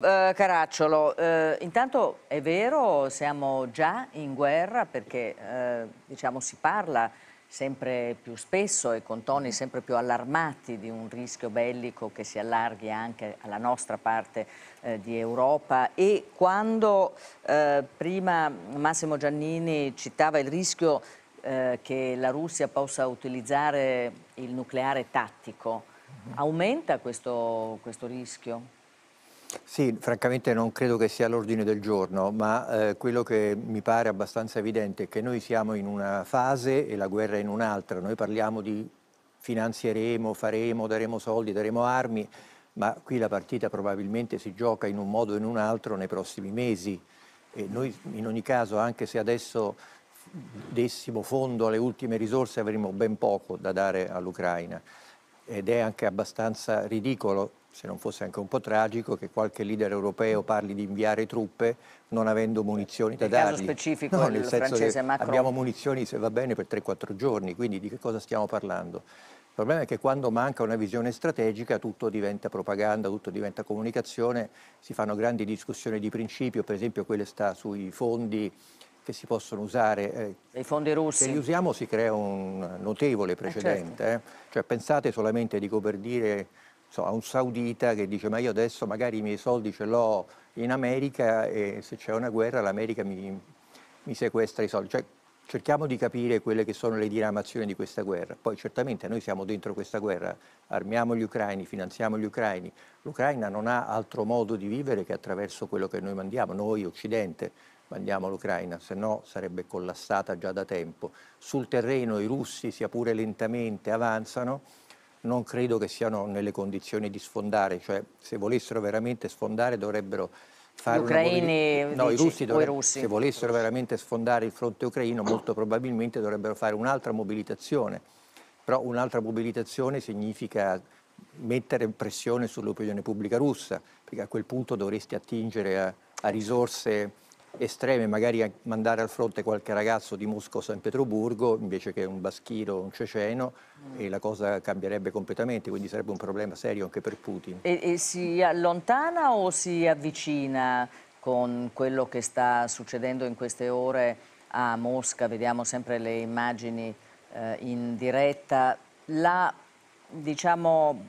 Eh, Caracciolo, eh, intanto è vero, siamo già in guerra perché eh, diciamo, si parla sempre più spesso e con toni sempre più allarmati di un rischio bellico che si allarghi anche alla nostra parte eh, di Europa e quando eh, prima Massimo Giannini citava il rischio eh, che la Russia possa utilizzare il nucleare tattico, mhm. aumenta questo, questo rischio? Sì, francamente non credo che sia l'ordine del giorno, ma eh, quello che mi pare abbastanza evidente è che noi siamo in una fase e la guerra in un'altra. Noi parliamo di finanzieremo, faremo, daremo soldi, daremo armi, ma qui la partita probabilmente si gioca in un modo o in un altro nei prossimi mesi. E noi in ogni caso, anche se adesso dessimo fondo alle ultime risorse, avremo ben poco da dare all'Ucraina ed è anche abbastanza ridicolo, se non fosse anche un po' tragico, che qualche leader europeo parli di inviare truppe non avendo munizioni da dare. Nel caso specifico no, nel senso francese Macron... abbiamo munizioni, se va bene, per 3-4 giorni, quindi di che cosa stiamo parlando? Il problema è che quando manca una visione strategica tutto diventa propaganda, tutto diventa comunicazione, si fanno grandi discussioni di principio, per esempio quelle sta sui fondi che si possono usare. Eh, I fondi russi. Se li usiamo si crea un notevole precedente. Eh certo. eh. Cioè, pensate solamente di copertire so, a un saudita che dice ma io adesso magari i miei soldi ce l'ho in America e se c'è una guerra l'America mi, mi, sequestra i soldi. Cioè, cerchiamo di capire quelle che sono le diramazioni di questa guerra. Poi certamente noi siamo dentro questa guerra, armiamo gli ucraini, finanziamo gli ucraini. L'Ucraina non ha altro modo di vivere che attraverso quello che noi mandiamo, noi Occidente mandiamo l'Ucraina, se no sarebbe collassata già da tempo. Sul terreno i russi, sia pure lentamente, avanzano, non credo che siano nelle condizioni di sfondare, cioè se volessero veramente sfondare dovrebbero fare... Gli ucraini, una... no, dici, i russi, dovrebbero, russi. se volessero veramente sfondare il fronte ucraino molto probabilmente dovrebbero fare un'altra mobilitazione, però un'altra mobilitazione significa mettere pressione sull'opinione pubblica russa, perché a quel punto dovresti attingere a, a risorse estreme, magari mandare al fronte qualche ragazzo di Mosca o San Pietroburgo invece che un baschiro o un ceceno mm. e la cosa cambierebbe completamente, quindi sarebbe un problema serio anche per Putin. E, e si allontana o si avvicina con quello che sta succedendo in queste ore a Mosca? Vediamo sempre le immagini eh, in diretta. La diciamo,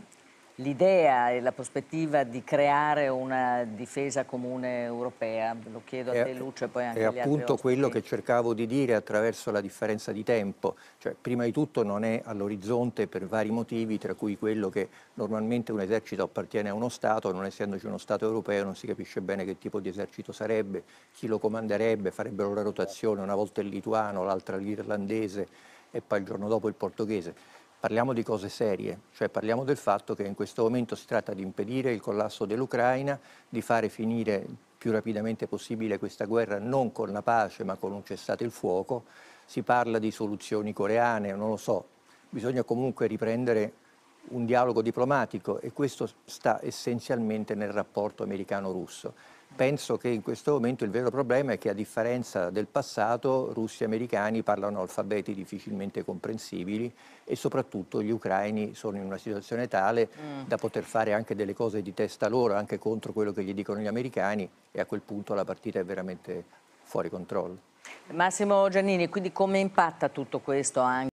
l'idea e la prospettiva di creare una difesa comune europea? Lo chiedo a te Lucio e poi anche a agli È appunto quello che cercavo di dire attraverso la differenza di tempo, cioè prima di tutto non è all'orizzonte per vari motivi, tra cui quello che normalmente un esercito appartiene a uno Stato, non essendoci uno Stato europeo non si capisce bene che tipo di esercito sarebbe, chi lo comanderebbe, farebbero la rotazione, una volta il lituano, l'altra l'irlandese e poi il giorno dopo il portoghese parliamo di cose serie, cioè parliamo del fatto che in questo momento si tratta di impedire il collasso dell'Ucraina, di fare finire più rapidamente possibile questa guerra non con la pace ma con un cessate il fuoco, si parla di soluzioni coreane, non lo so, bisogna comunque riprendere un dialogo diplomatico e questo sta essenzialmente nel rapporto americano-russo. Penso che in questo momento il vero problema è che a differenza del passato russi e americani parlano alfabeti difficilmente comprensibili e soprattutto gli ucraini sono in una situazione tale mm. da poter fare anche delle cose di testa loro, anche contro quello che gli dicono gli americani e a quel punto la partita è veramente fuori controllo. Massimo Giannini, quindi come impatta tutto questo anche?